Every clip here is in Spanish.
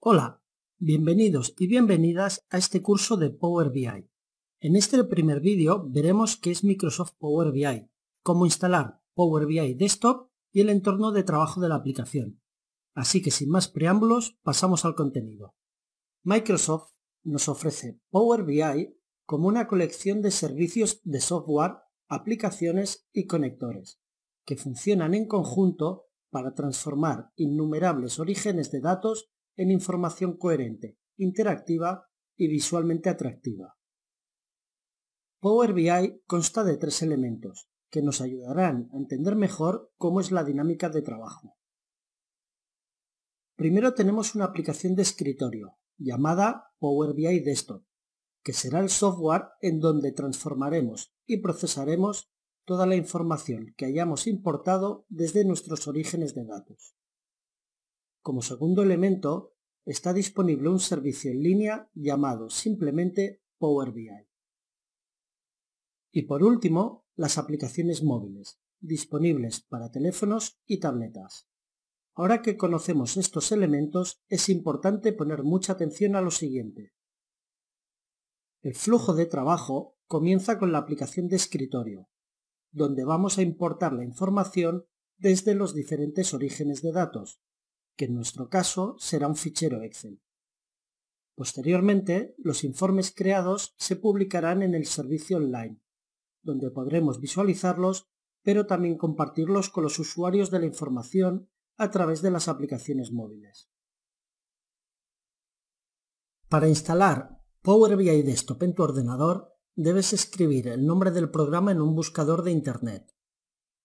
Hola, bienvenidos y bienvenidas a este curso de Power BI. En este primer vídeo veremos qué es Microsoft Power BI, cómo instalar Power BI Desktop y el entorno de trabajo de la aplicación. Así que sin más preámbulos, pasamos al contenido. Microsoft nos ofrece Power BI como una colección de servicios de software, aplicaciones y conectores, que funcionan en conjunto para transformar innumerables orígenes de datos en información coherente, interactiva y visualmente atractiva. Power BI consta de tres elementos que nos ayudarán a entender mejor cómo es la dinámica de trabajo. Primero tenemos una aplicación de escritorio llamada Power BI Desktop, que será el software en donde transformaremos y procesaremos toda la información que hayamos importado desde nuestros orígenes de datos. Como segundo elemento, está disponible un servicio en línea llamado simplemente Power BI. Y por último, las aplicaciones móviles, disponibles para teléfonos y tabletas. Ahora que conocemos estos elementos, es importante poner mucha atención a lo siguiente. El flujo de trabajo comienza con la aplicación de escritorio, donde vamos a importar la información desde los diferentes orígenes de datos, que en nuestro caso será un fichero Excel. Posteriormente, los informes creados se publicarán en el servicio online, donde podremos visualizarlos, pero también compartirlos con los usuarios de la información a través de las aplicaciones móviles. Para instalar Power BI Desktop en tu ordenador, debes escribir el nombre del programa en un buscador de Internet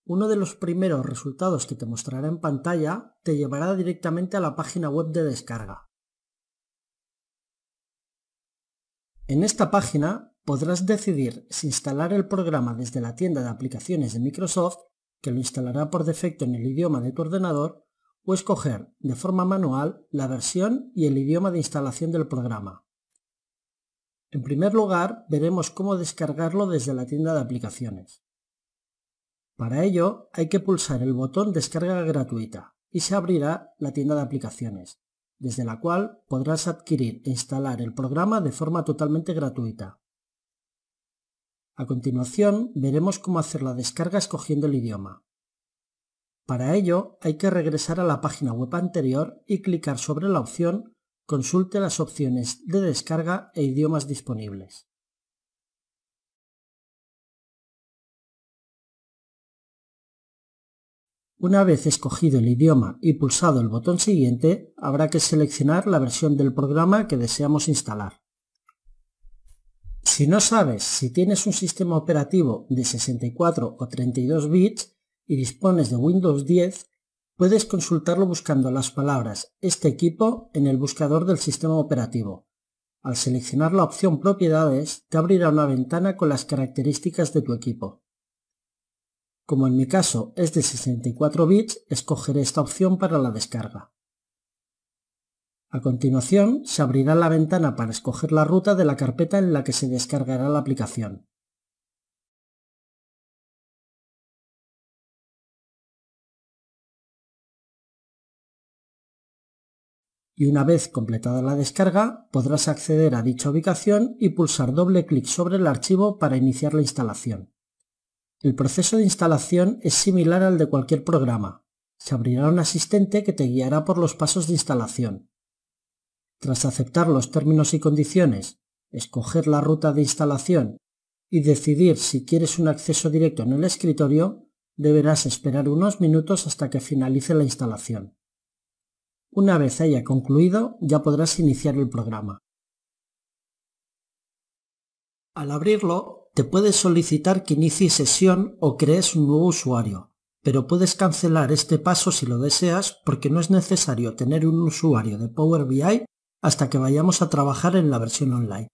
uno de los primeros resultados que te mostrará en pantalla te llevará directamente a la página web de descarga. En esta página podrás decidir si instalar el programa desde la tienda de aplicaciones de Microsoft, que lo instalará por defecto en el idioma de tu ordenador, o escoger de forma manual la versión y el idioma de instalación del programa. En primer lugar, veremos cómo descargarlo desde la tienda de aplicaciones. Para ello hay que pulsar el botón Descarga gratuita y se abrirá la tienda de aplicaciones, desde la cual podrás adquirir e instalar el programa de forma totalmente gratuita. A continuación veremos cómo hacer la descarga escogiendo el idioma. Para ello hay que regresar a la página web anterior y clicar sobre la opción Consulte las opciones de descarga e idiomas disponibles. Una vez escogido el idioma y pulsado el botón siguiente, habrá que seleccionar la versión del programa que deseamos instalar. Si no sabes si tienes un sistema operativo de 64 o 32 bits y dispones de Windows 10, puedes consultarlo buscando las palabras Este equipo en el buscador del sistema operativo. Al seleccionar la opción Propiedades, te abrirá una ventana con las características de tu equipo. Como en mi caso es de 64 bits, escogeré esta opción para la descarga. A continuación, se abrirá la ventana para escoger la ruta de la carpeta en la que se descargará la aplicación. y una vez completada la descarga podrás acceder a dicha ubicación y pulsar doble clic sobre el archivo para iniciar la instalación. El proceso de instalación es similar al de cualquier programa. Se abrirá un asistente que te guiará por los pasos de instalación. Tras aceptar los términos y condiciones, escoger la ruta de instalación y decidir si quieres un acceso directo en el escritorio, deberás esperar unos minutos hasta que finalice la instalación. Una vez haya concluido, ya podrás iniciar el programa. Al abrirlo, te puedes solicitar que inicies sesión o crees un nuevo usuario, pero puedes cancelar este paso si lo deseas porque no es necesario tener un usuario de Power BI hasta que vayamos a trabajar en la versión online.